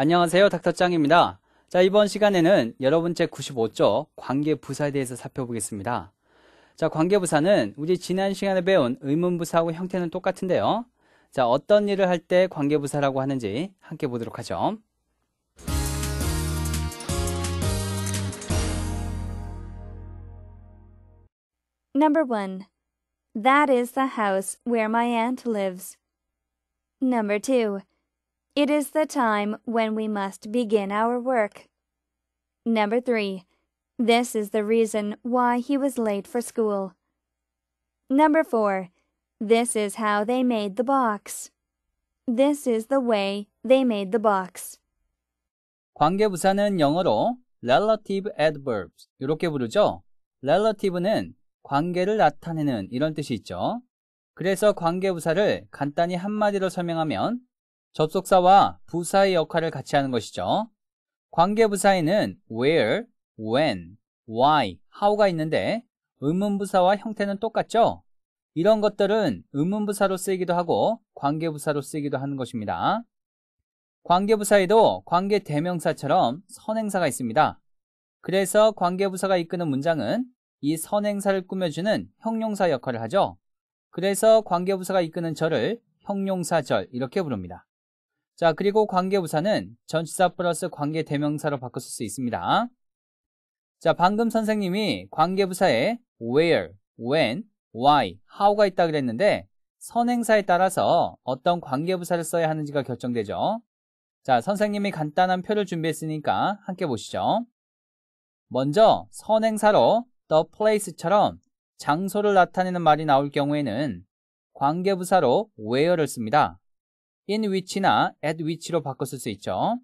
안녕하세요. 닥터짱입니다. 자, 이번 시간에는 여러분 제 95조 관계부사에 대해서 살펴보겠습니다. 자, 관계부사는 우리 지난 시간에 배운 의문부사하고 형태는 똑같은데요. 자, 어떤 일을 할 때 관계부사라고 하는지 함께 보도록 하죠. Number 1. That is the house where my aunt lives. Number 2. It is the time when we must begin our work. Number three, this is the reason why he was late for school. Number four, this is how they made the box. This is the way they made the box. 관계부사는 영어로 relative adverbs 이렇게 부르죠. relative는 관계를 나타내는 이런 뜻이 있죠. 그래서 관계부사를 간단히 한마디로 설명하면 접속사와 부사의 역할을 같이 하는 것이죠. 관계부사에는 where, when, why, how가 있는데 의문부사와 형태는 똑같죠? 이런 것들은 의문부사로 쓰이기도 하고 관계부사로 쓰이기도 하는 것입니다. 관계부사에도 관계대명사처럼 선행사가 있습니다. 그래서 관계부사가 이끄는 문장은 이 선행사를 꾸며주는 형용사 역할을 하죠. 그래서 관계부사가 이끄는 절을 형용사절 이렇게 부릅니다. 자, 그리고 관계부사는 전치사 플러스 관계대명사로 바꿔 쓸수 있습니다. 자, 방금 선생님이 관계부사에 where, when, why, how가 있다 그랬는데 선행사에 따라서 어떤 관계부사를 써야 하는지가 결정되죠. 자, 선생님이 간단한 표를 준비했으니까 함께 보시죠. 먼저 선행사로 the place처럼 장소를 나타내는 말이 나올 경우에는 관계부사로 where를 씁니다. in which나 at which로 바꿔 쓸수 있죠.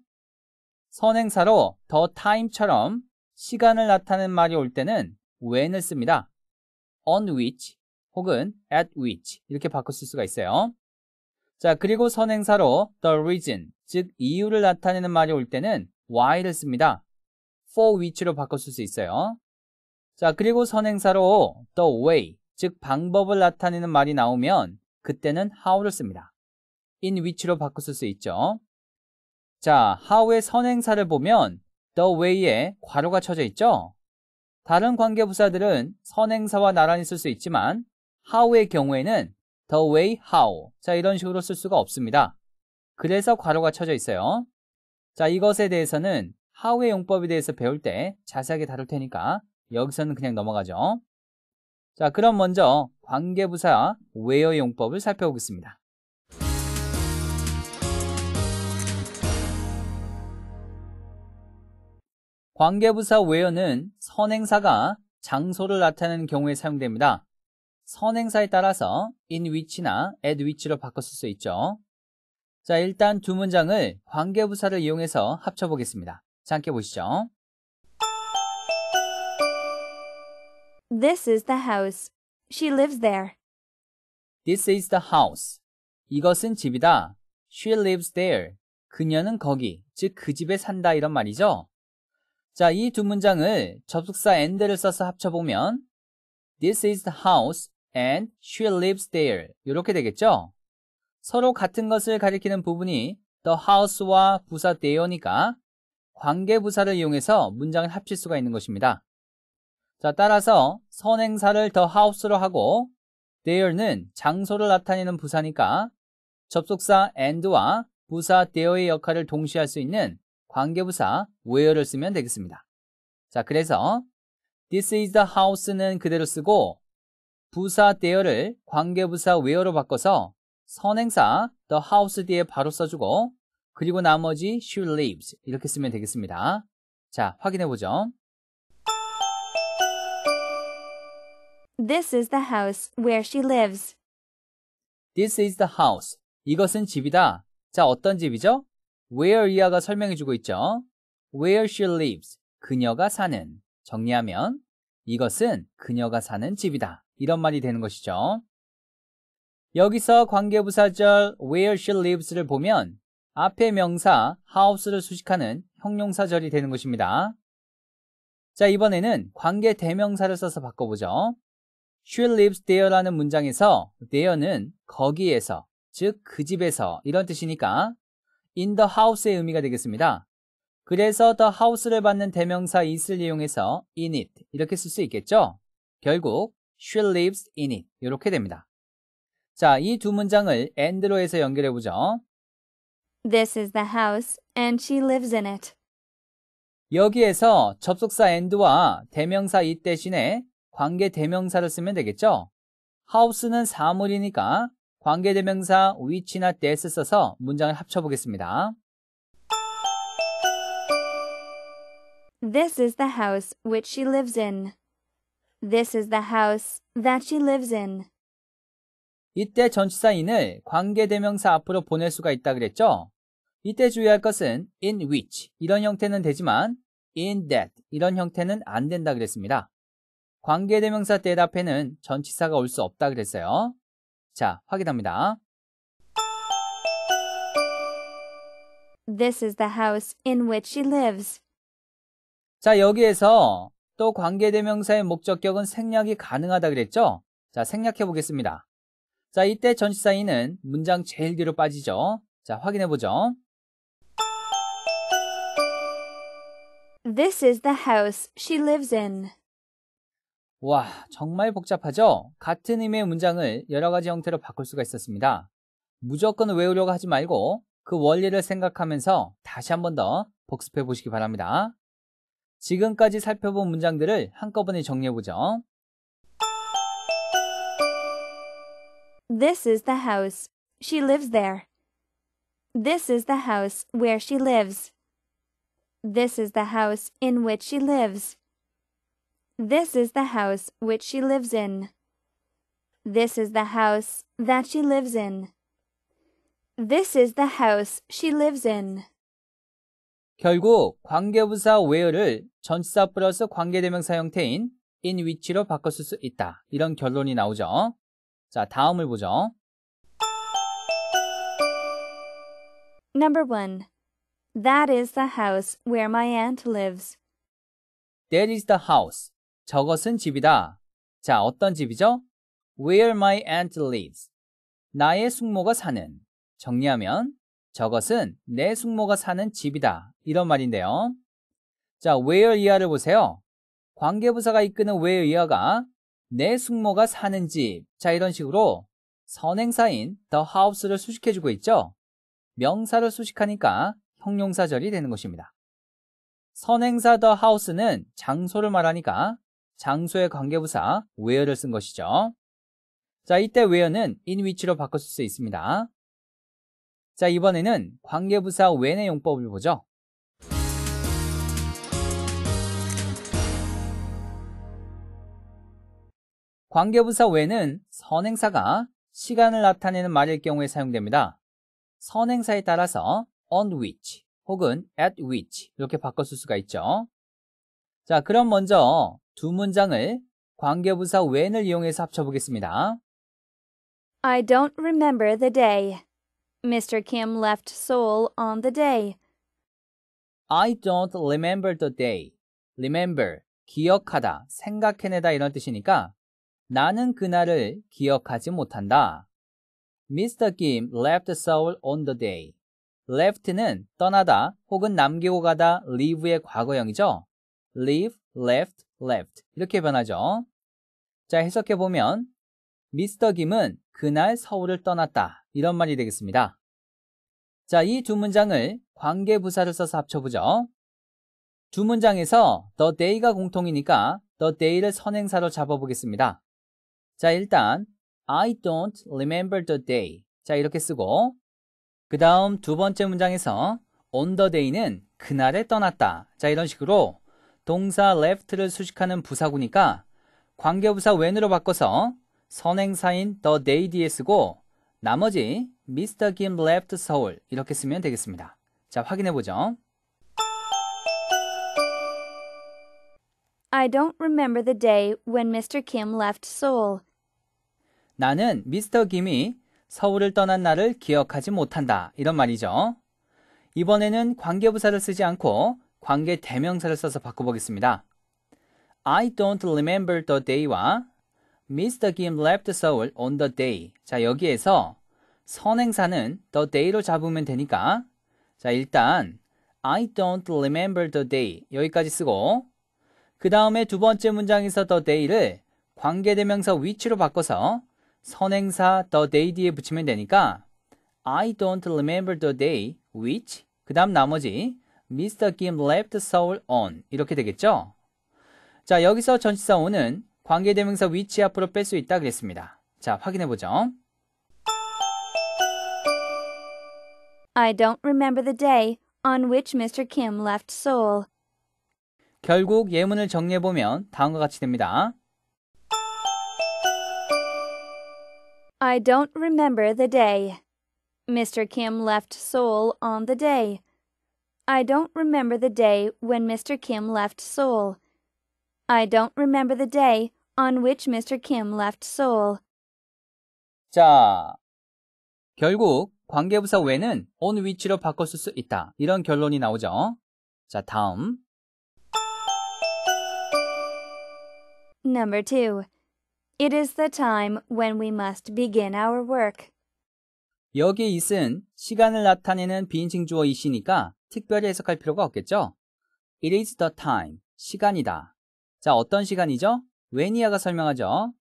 선행사로 the time처럼 시간을 나타내는 말이 올 때는 when을 씁니다. on which 혹은 at which 이렇게 바꿔 쓸 수가 있어요. 자, 그리고 선행사로 the reason, 즉 이유를 나타내는 말이 올 때는 why를 씁니다. for which로 바꿔 쓸수 있어요. 자, 그리고 선행사로 the way, 즉 방법을 나타내는 말이 나오면 그때는 how를 씁니다. in which로 바꿨을 수 있죠. 자, how의 선행사를 보면 the way에 괄호가 쳐져 있죠. 다른 관계 부사들은 선행사와 나란히 쓸 수 있지만 how의 경우에는 the way how 자 이런 식으로 쓸 수가 없습니다. 그래서 괄호가 쳐져 있어요. 자, 이것에 대해서는 how의 용법에 대해서 배울 때 자세하게 다룰 테니까 여기서는 그냥 넘어가죠. 자, 그럼 먼저 관계부사 where의 용법을 살펴보겠습니다. 관계부사 외연은 선행사가 장소를 나타내는 경우에 사용됩니다. 선행사에 따라서 in 위치나 at 위치로 바꿨을 수 있죠. 자, 일단 두 문장을 관계부사를 이용해서 합쳐보겠습니다. 함께 보시죠. This is the house. She lives there. This is the house. 이것은 집이다. She lives there. 그녀는 거기, 즉 그 집에 산다 이런 말이죠. 자, 이 두 문장을 접속사 and를 써서 합쳐보면 This is the house and she lives there. 이렇게 되겠죠? 서로 같은 것을 가리키는 부분이 the house와 부사 there니까 관계 부사를 이용해서 문장을 합칠 수가 있는 것입니다. 자, 따라서 선행사를 the house로 하고 there는 장소를 나타내는 부사니까 접속사 and와 부사 there의 역할을 동시에 할 수 있는 관계부사 where를 쓰면 되겠습니다. 자, 그래서 this is the house는 그대로 쓰고 부사 there를 관계부사 where로 바꿔서 선행사 the house 뒤에 바로 써주고 그리고 나머지 she lives 이렇게 쓰면 되겠습니다. 자, 확인해 보죠. This is the house where she lives. This is the house. 이것은 집이다. 자, 어떤 집이죠? where 이하가 설명해주고 있죠. where she lives, 그녀가 사는. 정리하면 이것은 그녀가 사는 집이다. 이런 말이 되는 것이죠. 여기서 관계부사절 where she lives를 보면 앞에 명사 house를 수식하는 형용사절이 되는 것입니다. 자, 이번에는 관계 대명사를 써서 바꿔보죠. She lives there라는 문장에서 there는 거기에서, 즉 그 집에서 이런 뜻이니까 in the house의 의미가 되겠습니다. 그래서 the house를 받는 대명사 is를 이용해서 in it 이렇게 쓸 수 있겠죠? 결국 she lives in it 이렇게 됩니다. 자, 이 두 문장을 and로 해서 연결해 보죠. This is the house and she lives in it. 여기에서 접속사 and와 대명사 it 대신에 관계 대명사를 쓰면 되겠죠? house는 사물이니까 관계대명사 위치나 데스 써서 문장을 합쳐보겠습니다. This is the house which she lives in. This is the house that she lives in. 이때 전치사인을 관계대명사 앞으로 보낼 수가 있다 그랬죠? 이때 주의할 것은 in which 이런 형태는 되지만 in that 이런 형태는 안 된다 그랬습니다. 관계대명사 대답에는 전치사가 올 수 없다 그랬어요. 자, 확인합니다. This is the house in which she lives. 자, 여기에서 또 관계대명사의 목적격은 생략이 가능하다 그랬죠? 자, 생략해 보겠습니다. 자, 이때 전치사인은 문장 제일 뒤로 빠지죠. 자, 확인해 보죠. This is the house she lives in. 와, 정말 복잡하죠? 같은 의미의 문장을 여러 가지 형태로 바꿀 수가 있었습니다. 무조건 외우려고 하지 말고 그 원리를 생각하면서 다시 한 번 더 복습해 보시기 바랍니다. 지금까지 살펴본 문장들을 한꺼번에 정리해 보죠. This is the house. She lives there. This is the house where she lives. This is the house in which she lives. This is the house which she lives in. This is the house that she lives in. This is the house she lives in. 결국 관계부사 where를 전치사 플러스 관계대명사 형태인 in 위치로 바꿨을 수 있다. 이런 결론이 나오죠. 자, 다음을 보죠. Number 1. That is the house where my aunt lives. That is the house. 저것은 집이다. 자, 어떤 집이죠? Where my aunt lives. 나의 숙모가 사는. 정리하면 저것은 내 숙모가 사는 집이다. 이런 말인데요. 자, where 이하를 보세요. 관계부사가 이끄는 where 이하가 내 숙모가 사는 집. 자, 이런 식으로 선행사인 the house를 수식해주고 있죠. 명사를 수식하니까 형용사절이 되는 것입니다. 선행사 the house는 장소를 말하니까 장소의 관계부사 where를 쓴 것이죠. 자, 이때 where는 in which로 바꿨을 수 있습니다. 자, 이번에는 관계부사 when의 용법을 보죠. 관계부사 when은 선행사가 시간을 나타내는 말일 경우에 사용됩니다. 선행사에 따라서 on which 혹은 at which 이렇게 바꿨을 수가 있죠. 자, 그럼 먼저 두 문장을 관계부사 when을 이용해서 합쳐보겠습니다. I don't remember the day. Mr. Kim left Seoul on the day. I don't remember the day. remember 기억하다, 생각해내다 이런 뜻이니까 나는 그날을 기억하지 못한다. Mr. Kim left Seoul on the day. left는 떠나다 혹은 남기고 가다 leave의 과거형이죠. leave, left, left 이렇게 변하죠. 자, 해석해 보면 미스터 김은 그날 서울을 떠났다 이런 말이 되겠습니다. 자, 이 두 문장을 관계부사를 써서 합쳐보죠. 두 문장에서 the day가 공통이니까 the day를 선행사로 잡아보겠습니다. 자, 일단 I don't remember the day. 자, 이렇게 쓰고 그 다음 두 번째 문장에서 on the day는 그날에 떠났다. 자, 이런 식으로 동사 left를 수식하는 부사구니까 관계부사 when으로 바꿔서 선행사인 the day 뒤에 쓰고 나머지 Mr. Kim left 서울 이렇게 쓰면 되겠습니다. 자, 확인해 보죠. I don't remember the day when Mr. Kim left Seoul. 나는 미스터 김이 서울을 떠난 날을 기억하지 못한다. 이런 말이죠. 이번에는 관계부사를 쓰지 않고 관계 대명사를 써서 바꿔보겠습니다. I don't remember the day와 Mr. Kim left Seoul on the day. 자, 여기에서 선행사는 the day로 잡으면 되니까 자, 일단 I don't remember the day 여기까지 쓰고 그 다음에 두 번째 문장에서 the day를 관계대명사 위치로 바꿔서 선행사 the day 뒤에 붙이면 되니까 I don't remember the day which 그 다음 나머지 Mr. Kim left Seoul on 이렇게 되겠죠? 자, 여기서 전치사 on은 관계대명사 위치 앞으로 뺄 수 있다 그랬습니다. 자, 확인해 보죠. I don't remember the day on which Mr. Kim left Seoul. 결국 예문을 정리해 보면 다음과 같이 됩니다. I don't remember the day. Mr. Kim left Seoul on the day I don't remember the day when Mr. Kim left Seoul. I don't remember the day on which Mr. Kim left Seoul. 자, 결국 관계부사 외는 on which로 바꿨을 수 있다. 이런 결론이 나오죠. 자, 다음. Number 2. It is the time when we must begin our work. 여기 있은 시간을 나타내는 비인칭 주어이시니까 특별히 해석할 필요가 없겠죠? It is the time. 시간이다. 자, 어떤 시간이죠? w h e n 니아가 설명하죠.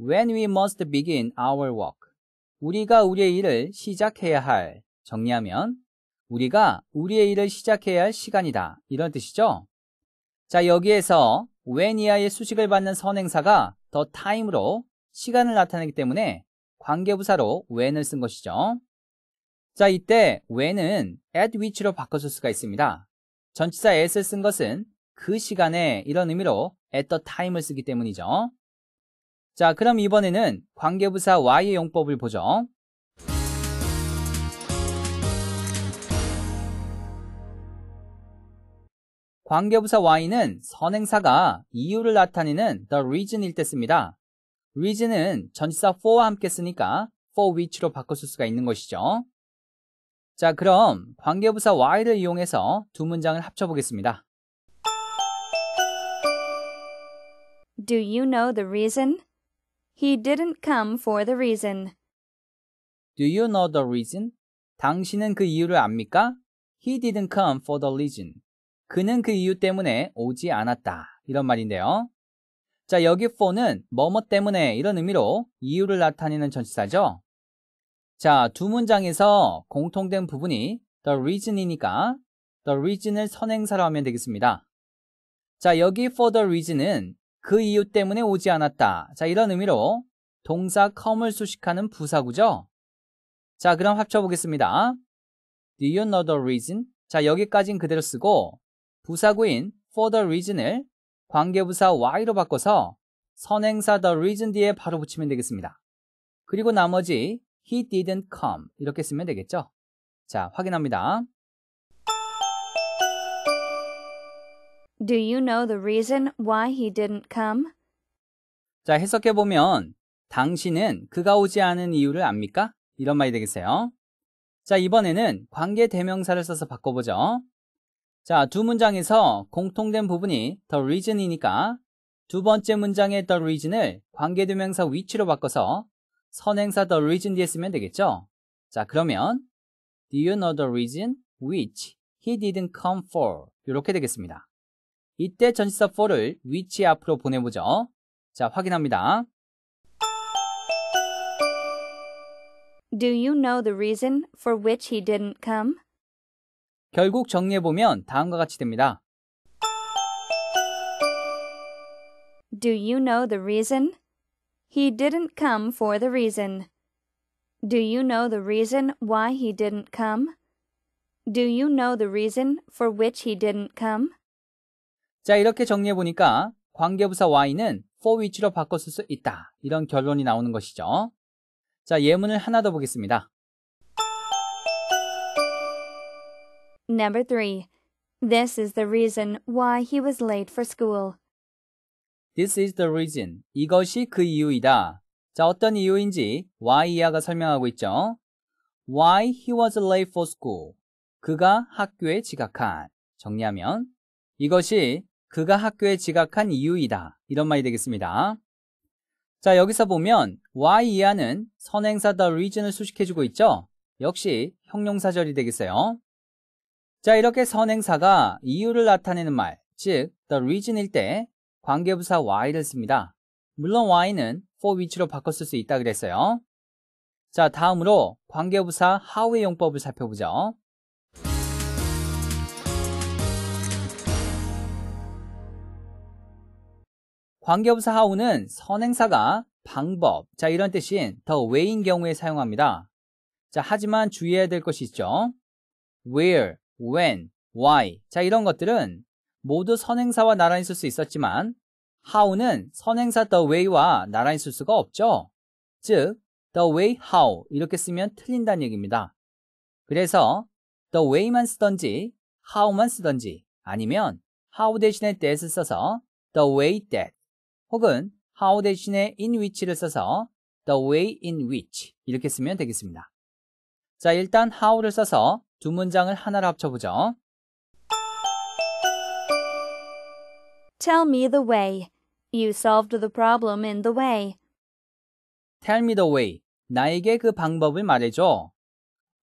When we must begin our work. 우리가 우리의 일을 시작해야 할. 정리하면, 우리가 우리의 일을 시작해야 할 시간이다. 이런 뜻이죠? 자, 여기에서 when이야의 수식을 받는 선행사가 the time으로 시간을 나타내기 때문에 관계부사로 when을 쓴 것이죠. 자, 이때 when은 at which로 바꿔줄 수가 있습니다. 전치사 at을 쓴 것은 그 시간에 이런 의미로 at the time을 쓰기 때문이죠. 자, 그럼 이번에는 관계부사 y의 용법을 보죠. 관계부사 y는 선행사가 이유를 나타내는 the reason일 때 씁니다. reason은 전치사 for와 함께 쓰니까 for which로 바꿔 줄 수가 있는 것이죠. 자, 그럼 관계부사 why를 이용해서 두 문장을 합쳐 보겠습니다. Do you know the reason? He didn't come for the reason. Do you know the reason? 당신은 그 이유를 압니까? He didn't come for the reason. 그는 그 이유 때문에 오지 않았다. 이런 말인데요. 자, 여기 for는 뭐 뭐 때문에 이런 의미로 이유를 나타내는 전치사죠. 자, 두 문장에서 공통된 부분이 the reason이니까 the reason을 선행사로 하면 되겠습니다. 자, 여기 for the reason은 그 이유 때문에 오지 않았다. 자, 이런 의미로 동사 come을 수식하는 부사구죠. 자, 그럼 합쳐보겠습니다. Do you know the reason? 자, 여기까진 그대로 쓰고 부사구인 for the reason을 관계부사 why로 바꿔서 선행사 the reason 뒤에 바로 붙이면 되겠습니다. 그리고 나머지 He didn't come. 이렇게 쓰면 되겠죠? 자, 확인합니다. Do you know the reason why he didn't come? 자, 해석해 보면 당신은 그가 오지 않은 이유를 압니까? 이런 말이 되겠어요. 자, 이번에는 관계 대명사를 써서 바꿔보죠. 자, 두 문장에서 공통된 부분이 the reason이니까 두 번째 문장의 the reason을 관계 대명사 위치로 바꿔서 선행사 the region 뒤에 쓰면 되겠죠? 자, 그러면 Do you know the reason which he didn't come for? 이렇게 되겠습니다. 이때 전치사 for를 which 앞으로 보내보죠. 자, 확인합니다. Do you know the reason for which he didn't come? 결국 정리해보면 다음과 같이 됩니다. Do you know the reason He didn't come for the reason. Do you know the reason why he didn't come? Do you know the reason for which he didn't come? 자, 이렇게 정리해 보니까 관계부사 why는 for which로 바꿨을 수 있다. 이런 결론이 나오는 것이죠. 자, 예문을 하나 더 보겠습니다. Number 3. This is the reason why he was late for school. This is the reason. 이것이 그 이유이다. 자, 어떤 이유인지 why 이하가 설명하고 있죠. Why he was late for school. 그가 학교에 지각한. 정리하면 이것이 그가 학교에 지각한 이유이다. 이런 말이 되겠습니다. 자, 여기서 보면 why 이하는 선행사 the reason을 수식해주고 있죠. 역시 형용사절이 되겠어요. 자, 이렇게 선행사가 이유를 나타내는 말, 즉 the reason일 때 관계부사 why를 씁니다. 물론 why는 for which로 바꿨을 수 있다 그랬어요. 자, 다음으로 관계부사 how의 용법을 살펴보죠. 관계부사 how는 선행사가 방법, 자 이런 뜻인 the way인 경우에 사용합니다. 자, 하지만 주의해야 될 것이 있죠. where, when, why 자 이런 것들은 모두 선행사와 나란히 쓸 수 있었지만 how는 선행사 the way와 나란히 쓸 수가 없죠. 즉, the way how 이렇게 쓰면 틀린다는 얘기입니다. 그래서 the way만 쓰던지 how만 쓰던지 아니면 how 대신에 that을 써서 the way that 혹은 how 대신에 in which를 써서 the way in which 이렇게 쓰면 되겠습니다. 자, 일단 how를 써서 두 문장을 하나로 합쳐보죠. Tell me the way. You solved the problem in the way. Tell me the way. 나에게 그 방법을 말해줘.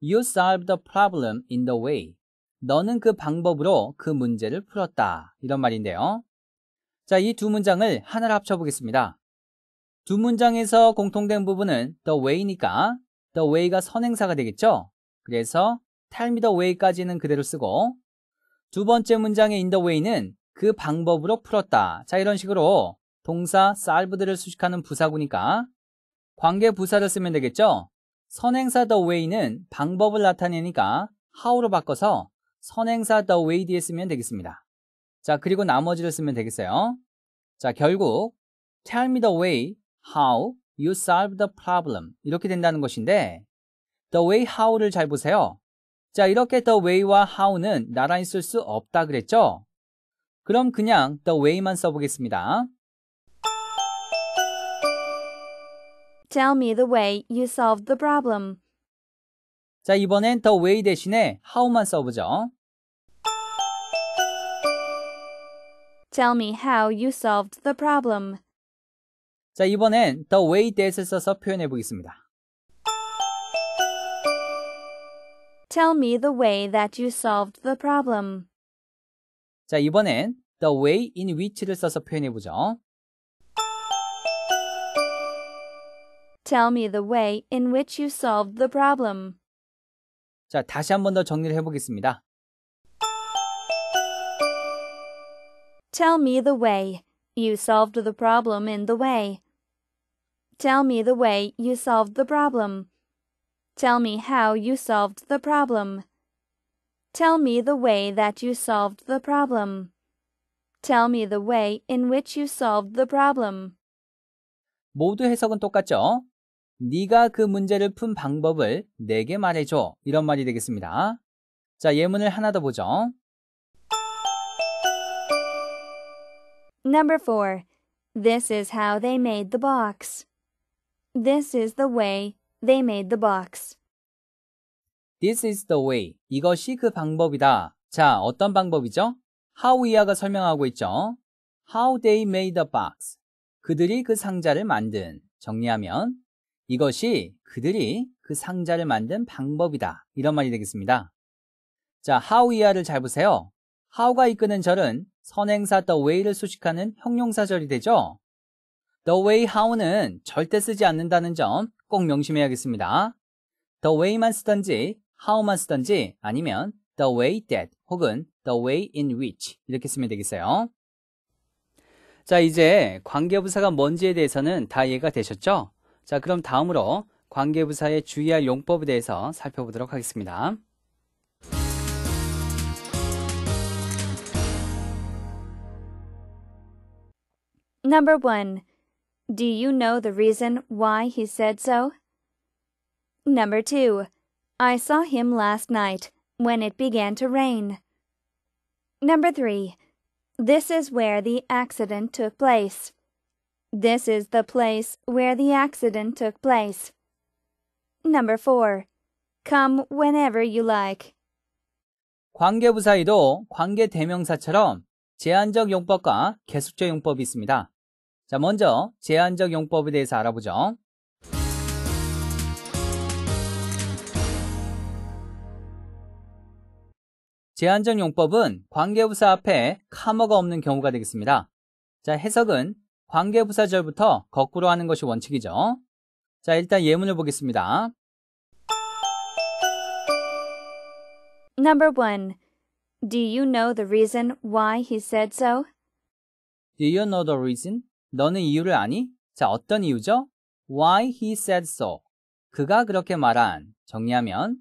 You solved the problem in the way. 너는 그 방법으로 그 문제를 풀었다. 이런 말인데요. 자, 이 두 문장을 하나를 합쳐보겠습니다. 두 문장에서 공통된 부분은 the way니까 the way가 선행사가 되겠죠? 그래서 tell me the way까지는 그대로 쓰고 두 번째 문장의 in the way는 그 방법으로 풀었다. 자, 이런 식으로 동사 살브드를 수식하는 부사구니까 관계 부사를 쓰면 되겠죠? 선행사 the way는 방법을 나타내니까 how로 바꿔서 선행사 the way 뒤에 쓰면 되겠습니다. 자, 그리고 나머지를 쓰면 되겠어요. 자, 결국 tell me the way how you solve the problem 이렇게 된다는 것인데 the way how를 잘 보세요. 자, 이렇게 the way와 how는 나란히 쓸 수 없다 그랬죠? 그럼 그냥 the way만 써보겠습니다. Tell me the way you solved the problem. 자, 이번엔 the way 대신에 how만 써보죠. Tell me how you solved the problem. 자, 이번엔 the way that을 써서 표현해 보겠습니다. Tell me the way that you solved the problem. 자, 이번엔 the way in which를 써서 표현해 보죠. Tell me the way in which you solved the problem. 자, 다시 한 번 더 정리를 해 보겠습니다. Tell me the way you solved the problem in the way. Tell me the way you solved the problem. Tell me how you solved the problem. Tell me the way that you solved the problem. Tell me the way in which you solved the problem. 모두 해석은 똑같죠? 네가 그 문제를 푼 방법을 내게 말해줘. 이런 말이 되겠습니다. 자, 예문을 하나 더 보죠. Number 4. This is how they made the box. This is the way they made the box. This is the way. 이것이 그 방법이다. 자, 어떤 방법이죠? How 이하가 설명하고 있죠. How they made the box. 그들이 그 상자를 만든. 정리하면 이것이 그들이 그 상자를 만든 방법이다. 이런 말이 되겠습니다. 자, how 이하를 잘 보세요. how가 이끄는 절은 선행사 the way를 수식하는 형용사절이 되죠. the way how는 절대 쓰지 않는다는 점 꼭 명심해야겠습니다. the way만 쓰던지 how만 쓰든지 아니면 the way that 혹은 the way in which 이렇게 쓰면 되겠어요. 자, 이제 관계부사가 뭔지에 대해서는 다 이해가 되셨죠? 자, 그럼 다음으로 관계부사의 주의할 용법에 대해서 살펴보도록 하겠습니다. 1. Do you know the reason why he said so? 2. I saw him last night when it began to rain. Number three. This is where the accident took place. This is the place where the accident took place. Number 4. Come whenever you like. 관계부사에도 관계대명사처럼 제한적 용법과 계속적 용법이 있습니다. 자, 먼저 제한적 용법에 대해서 알아보죠. 제한적 용법은 관계부사 앞에 카머가 없는 경우가 되겠습니다. 자, 해석은 관계부사절부터 거꾸로 하는 것이 원칙이죠. 자, 일단 예문을 보겠습니다. Number 1. Do you know the reason why he said so? Do you know the reason? 너는 이유를 아니? 자, 어떤 이유죠? Why he said so. 그가 그렇게 말한. 정리하면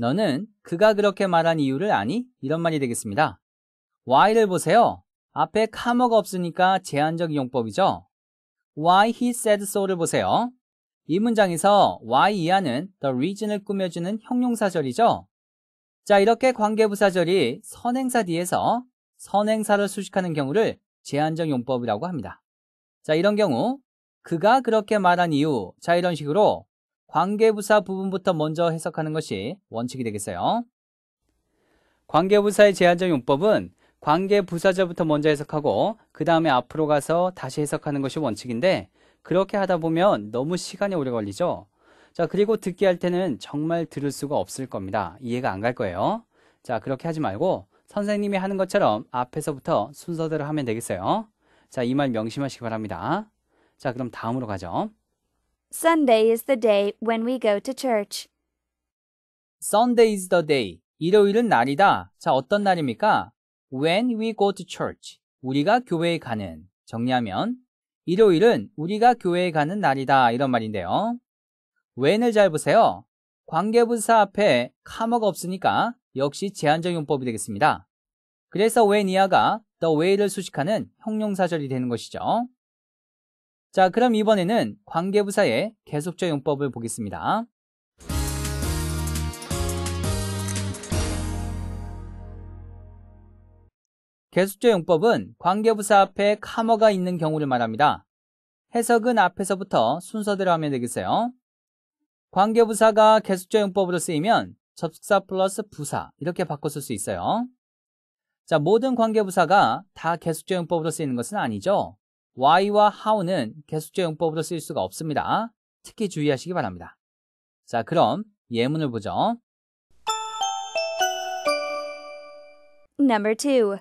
너는 그가 그렇게 말한 이유를 아니? 이런 말이 되겠습니다. why를 보세요. 앞에 카머가 없으니까 제한적 용법이죠 why he said so를 보세요. 이 문장에서 why 이하는 the reason을 꾸며주는 형용사절이죠. 자, 이렇게 관계부사절이 선행사 뒤에서 선행사를 수식하는 경우를 제한적 용법이라고 합니다. 자, 이런 경우 그가 그렇게 말한 이유. 자, 이런 식으로 관계부사 부분부터 먼저 해석하는 것이 원칙이 되겠어요. 관계부사의 제한적 용법은 관계부사자부터 먼저 해석하고 그 다음에 앞으로 가서 다시 해석하는 것이 원칙인데 그렇게 하다 보면 너무 시간이 오래 걸리죠. 자 그리고 듣기 할 때는 정말 들을 수가 없을 겁니다. 이해가 안 갈 거예요. 자 그렇게 하지 말고 선생님이 하는 것처럼 앞에서부터 순서대로 하면 되겠어요. 자이 말 명심하시기 바랍니다. 자 그럼 다음으로 가죠. Sunday is the day when we go to church. Sunday is the day. 일요일은 날이다. 자, 어떤 날입니까? When we go to church. 우리가 교회에 가는. 정리하면 일요일은 우리가 교회에 가는 날이다. 이런 말인데요. when을 잘 보세요. 관계부사 앞에 카머가 없으니까 역시 제한적 용법이 되겠습니다. 그래서 when 이하가 the way를 수식하는 형용사절이 되는 것이죠. 자, 그럼 이번에는 관계부사의 계속적 용법을 보겠습니다. 계속적 용법은 관계부사 앞에 카머가 있는 경우를 말합니다. 해석은 앞에서부터 순서대로 하면 되겠어요. 관계부사가 계속적 용법으로 쓰이면 접속사 플러스 부사 이렇게 바꿔 쓸 수 있어요. 자, 모든 관계부사가 다 계속적 용법으로 쓰이는 것은 아니죠. why와 how는 개수제 용법으로 쓸 수가 없습니다. 특히 주의하시기 바랍니다. 자, 그럼 예문을 보죠. Number 2.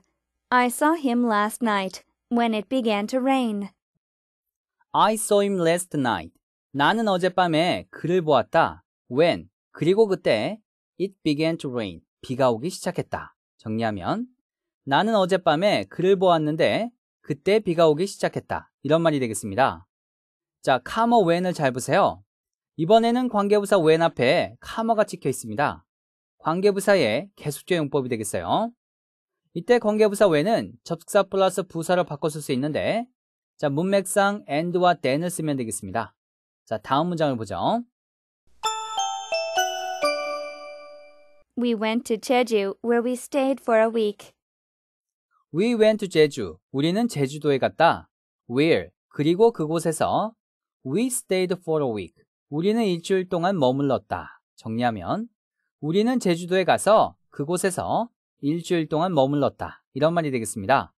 I saw him last night when it began to rain. I saw him last night. 나는 어젯밤에 그를 보았다. when 그리고 그때 it began to rain. 비가 오기 시작했다. 정리하면 나는 어젯밤에 그를 보았는데 그때 비가 오기 시작했다. 이런 말이 되겠습니다. 자, 카머 웬을 잘 보세요. 이번에는 관계부사 웬 앞에 카머가 찍혀 있습니다. 관계부사의 계속제 용법이 되겠어요. 이때 관계부사 웬은 접속사 플러스 부사를 바꿔 쓸수 있는데 자, 문맥상 and와 then을 쓰면 되겠습니다. 자, 다음 문장을 보죠. We went to Jeju where we stayed for a week. We went to 제주. 우리는 제주도에 갔다. Where? 그리고 그곳에서 We stayed for a week. 우리는 일주일 동안 머물렀다. 정리하면 우리는 제주도에 가서 그곳에서 일주일 동안 머물렀다. 이런 말이 되겠습니다.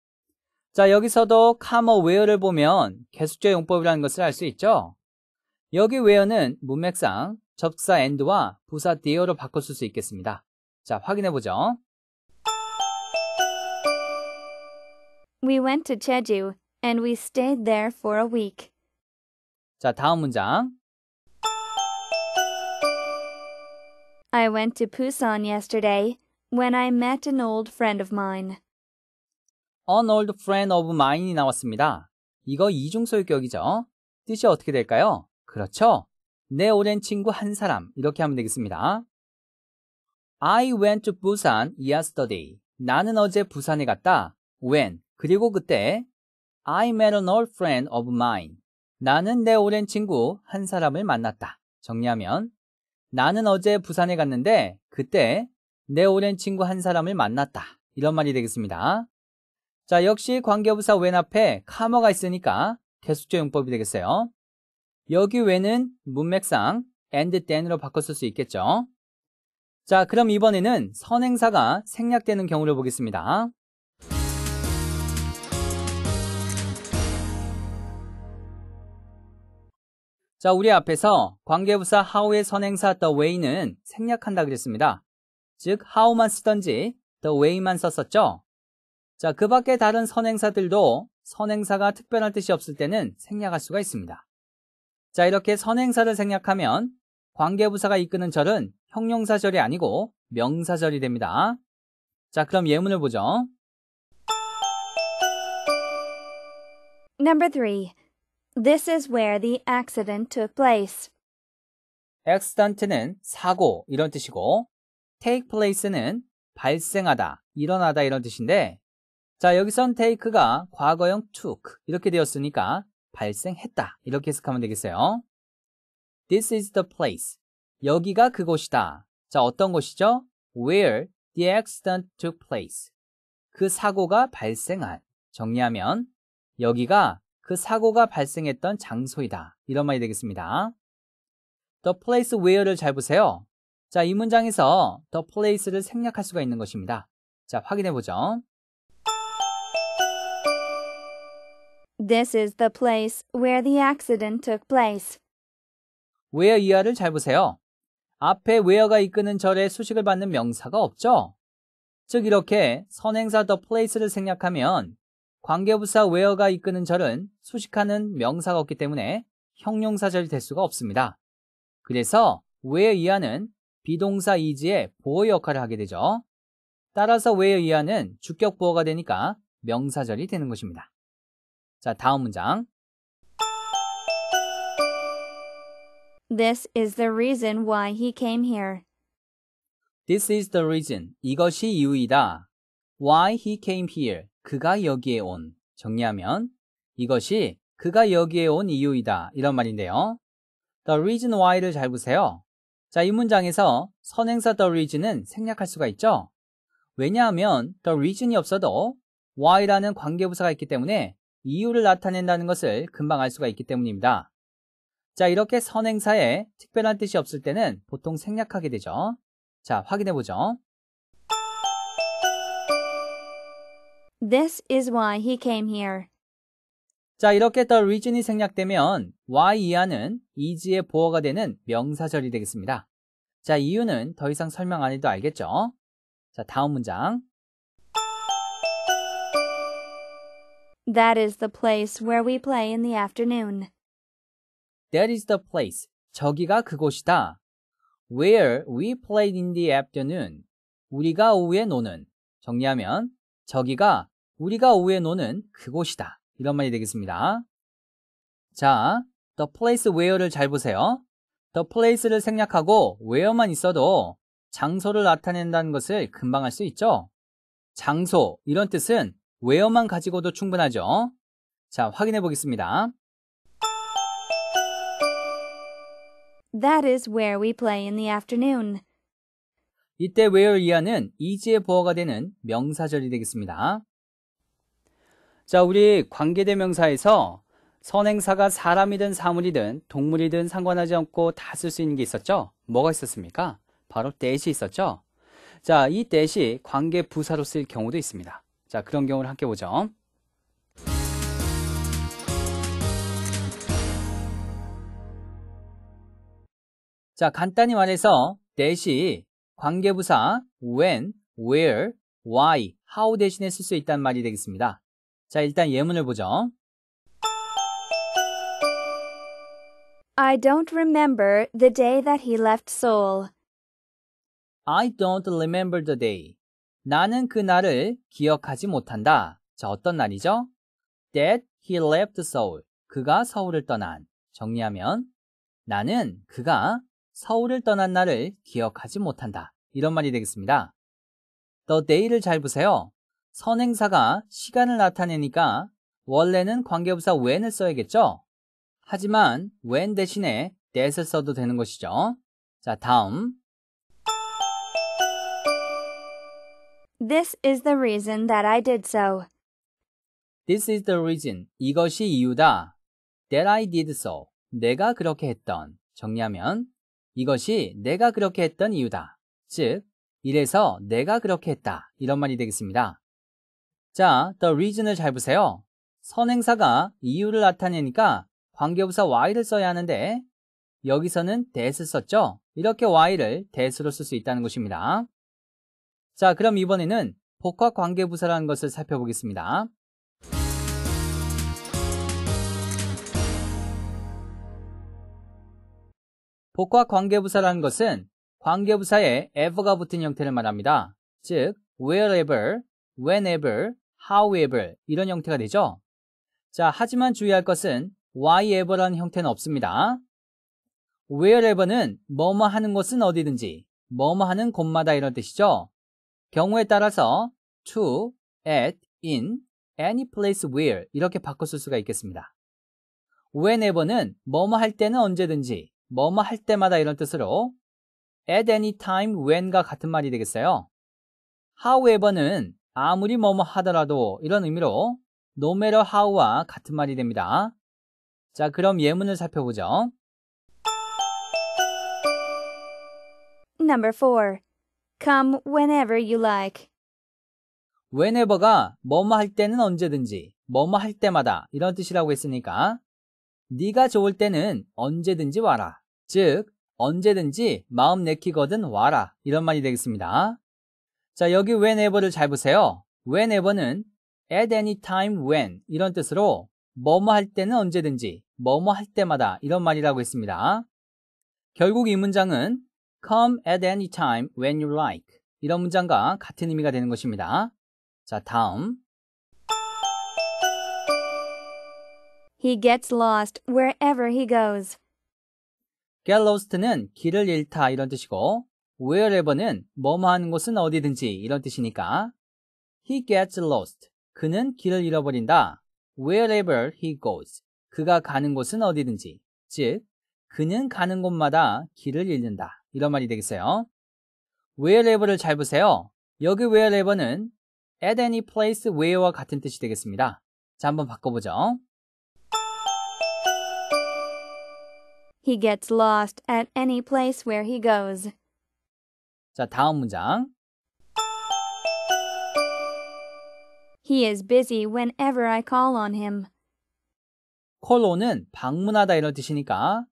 자, 여기서도 come or where를 보면 개수제 용법이라는 것을 알 수 있죠? 여기 where는 문맥상 접사 and와 부사 dear로 바꿀수 있겠습니다. 자, 확인해 보죠. We went to Jeju and we stayed there for a week. 자, 다음 문장. I went to Busan yesterday when I met an old friend of mine. An old friend of mine이 나왔습니다. 이거 이중소유격이죠. 뜻이 어떻게 될까요? 그렇죠. 내 오랜 친구 한 사람 이렇게 하면 되겠습니다. I went to Busan yesterday. 나는 어제 부산에 갔다. When 그리고 그때 I met an old friend of mine. 나는 내 오랜 친구 한 사람을 만났다. 정리하면 나는 어제 부산에 갔는데 그때 내 오랜 친구 한 사람을 만났다. 이런 말이 되겠습니다. 자, 역시 관계부사 웬 앞에 카머가 있으니까 대숙제 용법이 되겠어요. 여기 웬은 문맥상 and then으로 바꿨을 수 있겠죠. 자, 그럼 이번에는 선행사가 생략되는 경우를 보겠습니다. 자, 우리 앞에서 관계부사 how의 선행사 the way는 생략한다 그랬습니다. 즉, how만 쓰던지 the way만 썼었죠? 자, 그 밖에 다른 선행사들도 선행사가 특별한 뜻이 없을 때는 생략할 수가 있습니다. 자, 이렇게 선행사를 생략하면 관계부사가 이끄는 절은 형용사절이 아니고 명사절이 됩니다. 자, 그럼 예문을 보죠. Number 3. This is where the accident took place. accident는 사고 이런 뜻이고 take place는 발생하다, 일어나다 이런 뜻인데 자, 여기선 take가 과거형 took 이렇게 되었으니까 발생했다 이렇게 해석하면 되겠어요. This is the place. 여기가 그곳이다. 자, 어떤 곳이죠? Where the accident took place. 그 사고가 발생한. 정리하면 여기가 그 사고가 발생했던 장소이다. 이런 말이 되겠습니다. The place where를 잘 보세요. 자, 이 문장에서 the place를 생략할 수가 있는 것입니다. 자, 확인해 보죠. This is the place where the accident took place. where 이하를 잘 보세요. 앞에 where가 이끄는 절에 수식을 받는 명사가 없죠? 즉 이렇게 선행사 the place를 생략하면 관계부사 웨어가 이끄는 절은 수식하는 명사가 없기 때문에 형용사절이 될 수가 없습니다. 그래서 웨어 이하는 비동사 이지의 보호 역할을 하게 되죠. 따라서 웨어 이하는 주격 보호가 되니까 명사절이 되는 것입니다. 자, 다음 문장. This is the reason why he came here. This is the reason. 이것이 이유이다. Why he came here. 그가 여기에 온. 정리하면 이것이 그가 여기에 온 이유이다. 이런 말인데요. The reason why를 잘 보세요. 자, 이 문장에서 선행사 the reason은 생략할 수가 있죠. 왜냐하면 the reason이 없어도 why라는 관계부사가 있기 때문에 이유를 나타낸다는 것을 금방 알 수가 있기 때문입니다. 자, 이렇게 선행사에 특별한 뜻이 없을 때는 보통 생략하게 되죠. 자, 확인해 보죠. This is why he came here. 자, 이렇게 the region이 생략되면 why 이하는 is의 보어가 되는 명사절이 되겠습니다. 자, 이유는 더 이상 설명 안 해도 알겠죠? 자, 다음 문장. That is the place where we play in the afternoon. That is the place. 저기가 그곳이다. Where we played in the afternoon. 우리가 오후에 노는. 정리하면 저기가 우리가 오후 노는 그곳이다. 이런 말이 되겠습니다. 자, the place where를 잘 보세요. the place를 생략하고 where만 있어도 장소를 나타낸다는 것을 금방 알 수 있죠. 장소, 이런 뜻은 where만 가지고도 충분하죠. 자, 확인해 보겠습니다. That is where we play in the afternoon. 이때 where 이하는 이지의 보어가 되는 명사절이 되겠습니다. 자, 우리 관계대명사에서 선행사가 사람이든 사물이든 동물이든 상관하지 않고 다 쓸 수 있는 게 있었죠? 뭐가 있었습니까? 바로 대시 있었죠? 자, 이 대시 관계 부사로 쓸 경우도 있습니다. 자, 그런 경우를 함께 보죠. 자, 간단히 말해서 대시 관계부사 when, where, why, how 대신에 쓸 수 있단 말이 되겠습니다. 자, 일단 예문을 보죠. I don't remember the day that he left Seoul. I don't remember the day. 나는 그 날을 기억하지 못한다. 자, 어떤 날이죠? That he left Seoul. 그가 서울을 떠난. 정리하면 나는 그가 서울을 떠난 날을 기억하지 못한다. 이런 말이 되겠습니다. The day를 잘 보세요. 선행사가 시간을 나타내니까 원래는 관계부사 when을 써야겠죠? 하지만 when 대신에 that을 써도 되는 것이죠. 자, 다음. This is the reason that I did so. This is the reason. 이것이 이유다. That I did so. 내가 그렇게 했던. 정리하면 이것이 내가 그렇게 했던 이유다. 즉, 이래서 내가 그렇게 했다. 이런 말이 되겠습니다. 자, the reason을 잘 보세요. 선행사가 이유를 나타내니까 관계부사 y를 써야 하는데 여기서는 대스 썼죠? 이렇게 y를 대수로 쓸 수 있다는 것입니다. 자, 그럼 이번에는 복합 관계부사라는 것을 살펴보겠습니다. 복합 관계부사라는 것은 관계부사에 ever가 붙은 형태를 말합니다. 즉, wherever, whenever, however 이런 형태가 되죠. 자, 하지만 주의할 것은 why ever라는 형태는 없습니다. wherever는 뭐뭐 하는 곳은 어디든지, 뭐뭐 하는 곳마다 이런 뜻이죠. 경우에 따라서 to, at, in, any place where 이렇게 바꿔 쓸 수가 있겠습니다. whenever는 뭐뭐 할 때는 언제든지, 뭐뭐 할 때마다 이런 뜻으로 at any time when과 같은 말이 되겠어요. however는 아무리 뭐뭐 하더라도 이런 의미로 no matter how와 같은 말이 됩니다. 자, 그럼 예문을 살펴보죠. Number 4. Come whenever you like. whenever가 뭐뭐 할 때는 언제든지, 뭐뭐 할 때마다 이런 뜻이라고 했으니까 네가 좋을 때는 언제든지 와라. 즉, 언제든지 마음 내키거든 와라. 이런 말이 되겠습니다. 자, 여기 whenever를 잘 보세요. whenever는 at any time when 이런 뜻으로 뭐뭐 할 때는 언제든지, 뭐뭐 할 때마다 이런 말이라고 했습니다. 결국 이 문장은 come at any time when you like 이런 문장과 같은 의미가 되는 것입니다. 자, 다음. He gets lost wherever he goes. get lost는 길을 잃다 이런 뜻이고 wherever는 뭐뭐 하는 곳은 어디든지 이런 뜻이니까 he gets lost. 그는 길을 잃어버린다. wherever he goes. 그가 가는 곳은 어디든지. 즉, 그는 가는 곳마다 길을 잃는다. 이런 말이 되겠어요. wherever를 잘 보세요. 여기 wherever는 at any place where와 같은 뜻이 되겠습니다. 자, 한번 바꿔보죠. He gets lost at any place where he goes. 자, 다음 문장. He is busy whenever I call on him. call on은 방문하다 이런 뜻이니까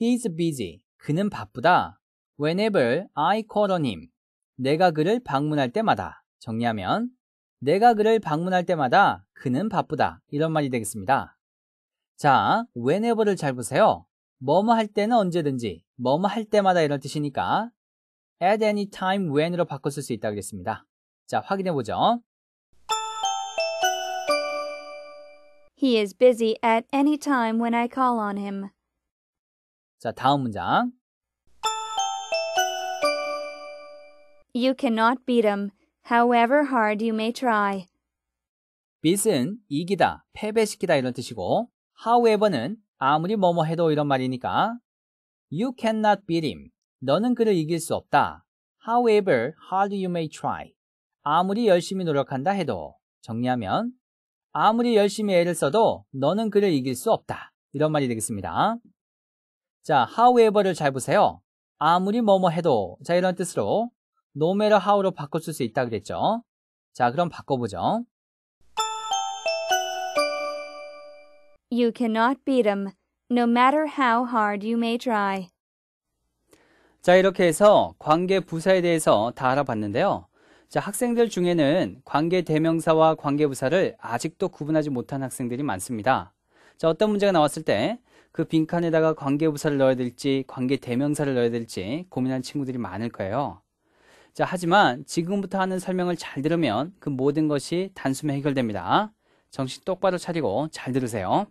he is busy. 그는 바쁘다. whenever I call on him. 내가 그를 방문할 때마다. 정리하면 내가 그를 방문할 때마다 그는 바쁘다. 이런 말이 되겠습니다. 자, whenever를 잘 보세요. 뭐뭐 할 때는 언제든지, 뭐뭐 할 때마다 이런 뜻이니까 at any time when으로 바꿔 쓸수 있다 그랬습니다. 자, 확인해 보죠. He is busy at any time when I call on him. 자, 다음 문장. You cannot beat him, however hard you may try. beat은 이기다, 패배시키다 이런 뜻이고 however는 아무리 뭐뭐 해도 이런 말이니까 you cannot beat him, 너는 그를 이길 수 없다. However hard you may try. 아무리 열심히 노력한다 해도 정리하면 아무리 열심히 애를 써도 너는 그를 이길 수 없다. 이런 말이 되겠습니다. 자, however를 잘 보세요. 아무리 뭐뭐 해도 자 이런 뜻으로 no matter how로 바꿔 줄수 있다 그랬죠. 자, 그럼 바꿔보죠. You cannot beat him, no matter how hard you may try. 자, 이렇게 해서 관계 부사에 대해서 다 알아봤는데요. 자, 학생들 중에는 관계 대명사와 관계 부사를 아직도 구분하지 못한 학생들이 많습니다. 자, 어떤 문제가 나왔을 때 그 빈칸에다가 관계 부사를 넣어야 될지 관계 대명사를 넣어야 될지 고민한 친구들이 많을 거예요. 자, 하지만 지금부터 하는 설명을 잘 들으면 그 모든 것이 단숨에 해결됩니다. 정신 똑바로 차리고 잘 들으세요.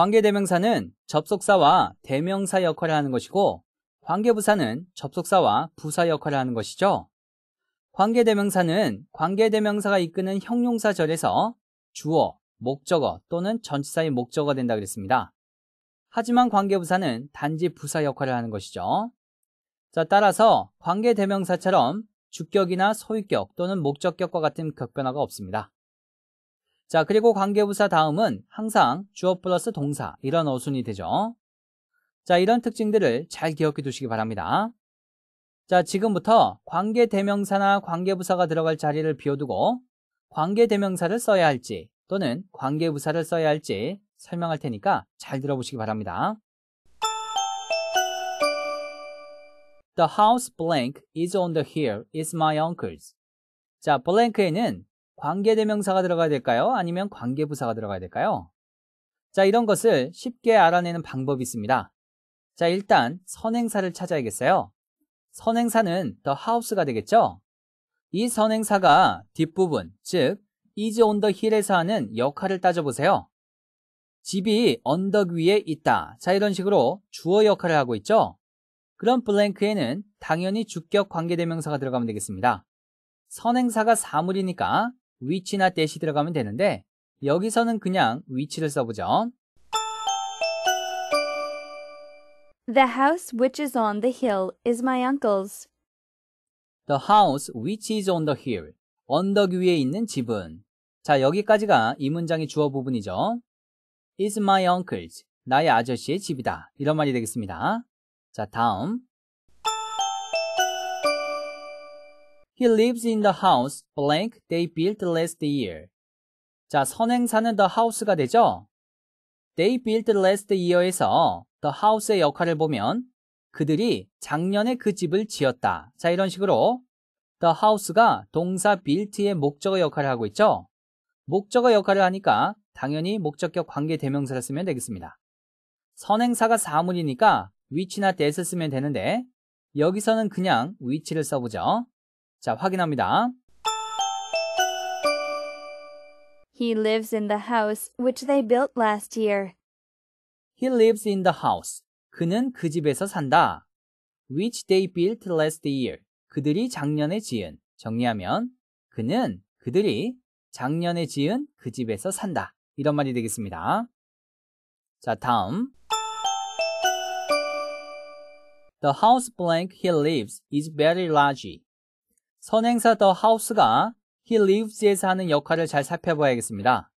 관계대명사는 접속사와 대명사 역할을 하는 것이고 관계부사는 접속사와 부사 역할을 하는 것이죠. 관계대명사는 관계대명사가 이끄는 형용사절에서 주어, 목적어 또는 전치사의 목적어가 된다 그랬습니다. 하지만 관계부사는 단지 부사 역할을 하는 것이죠. 자, 따라서 관계대명사처럼 주격이나 소유격 또는 목적격과 같은 격변화가 없습니다. 자, 그리고 관계부사 다음은 항상 주어 플러스 동사 이런 어순이 되죠. 자, 이런 특징들을 잘 기억해 두시기 바랍니다. 자, 지금부터 관계 대명사나 관계부사가 들어갈 자리를 비워두고 관계 대명사를 써야 할지 또는 관계부사를 써야 할지 설명할 테니까 잘 들어보시기 바랍니다. The house blank is on the hill is my uncle's. 자, blank에는 관계대명사가 들어가야 될까요? 아니면 관계부사가 들어가야 될까요? 자, 이런 것을 쉽게 알아내는 방법이 있습니다. 자, 일단 선행사를 찾아야겠어요. 선행사는 the house가 되겠죠? 이 선행사가 뒷부분, 즉 is on the hill에서 하는 역할을 따져보세요. 집이 언덕 위에 있다. 자, 이런 식으로 주어 역할을 하고 있죠? 그럼 블랭크에는 당연히 주격 관계대명사가 들어가면 되겠습니다. 선행사가 사물이니까 위치나 대시 들어가면 되는데 여기서는 그냥 위치를 써보죠. The house which is on the hill is my uncle's. The house which is on the hill. 언덕 위에 있는 집은. 자, 여기까지가 이 문장의 주어 부분이죠. is my uncle's. 나의 아저씨의 집이다. 이런 말이 되겠습니다. 자, 다음. He lives in the house blank they built last year. 자, 선행사는 the house가 되죠? They built last year에서 the house의 역할을 보면 그들이 작년에 그 집을 지었다. 자, 이런 식으로 the house가 동사 built의 목적어 역할을 하고 있죠? 목적어 역할을 하니까 당연히 목적격 관계 대명사를 쓰면 되겠습니다. 선행사가 사물이니까 위치나 t h 쓰면 되는데 여기서는 그냥 위치를 써보죠. 자, 확인합니다. He lives in the house which they built last year. He lives in the house. 그는 그 집에서 산다. Which they built last year. 그들이 작년에 지은. 정리하면 그는 그들이 작년에 지은 그 집에서 산다. 이런 말이 되겠습니다. 자, 다음. The house blank he lives is very large. 선행사 더 하우스가 He Lives에서 하는 역할을 잘 살펴봐야겠습니다.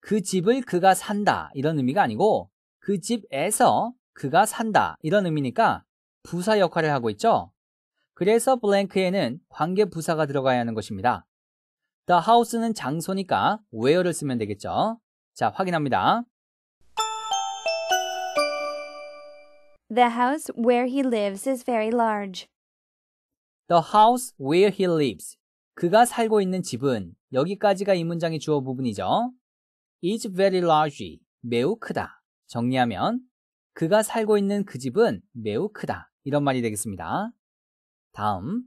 그 집을 그가 산다 이런 의미가 아니고 그 집에서 그가 산다 이런 의미니까 부사 역할을 하고 있죠. 그래서 블랭크에는 관계 부사가 들어가야 하는 것입니다. The house는 장소니까 where를 쓰면 되겠죠. 자, 확인합니다. The house where he lives is very large. The house where he lives. 그가 살고 있는 집은 여기까지가 이 문장의 주어 부분이죠. is very large. 매우 크다. 정리하면 그가 살고 있는 그 집은 매우 크다. 이런 말이 되겠습니다. 다음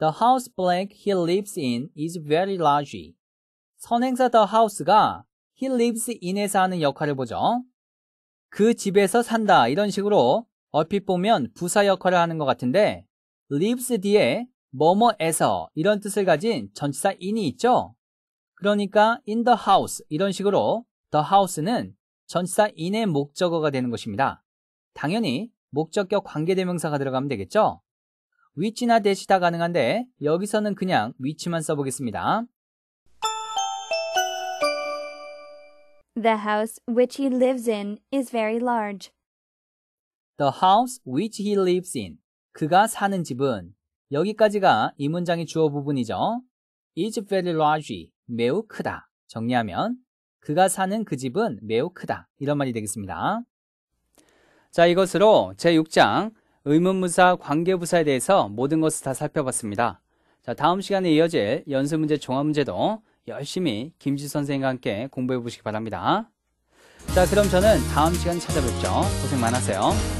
The house blank he lives in is very large. 선행사 the house가 he lives in에서 하는 역할을 보죠. 그 집에서 산다 이런 식으로 얼핏 보면 부사 역할을 하는 것 같은데 lives 뒤에 뭐뭐에서 이런 뜻을 가진 전치사 in이 있죠. 그러니까 in the house 이런 식으로 the house는 전치사 in의 목적어가 되는 것입니다. 당연히 목적격 관계대명사가 들어가면 되겠죠. 위치나 대시 다 가능한데 여기서는 그냥 위치만 써보겠습니다. The house which he lives in is very large. The house which he lives in. 그가 사는 집은 여기까지가 이 문장의 주어 부분이죠. is very large. 매우 크다. 정리하면 그가 사는 그 집은 매우 크다. 이런 말이 되겠습니다. 자, 이것으로 제6장 의문문사 관계부사에 대해서 모든 것을 다 살펴봤습니다. 자, 다음 시간에 이어질 연습문제 종합문제도 열심히 김지 선생님과 함께 공부해 보시기 바랍니다. 자, 그럼 저는 다음 시간 찾아뵙죠. 고생 많으세요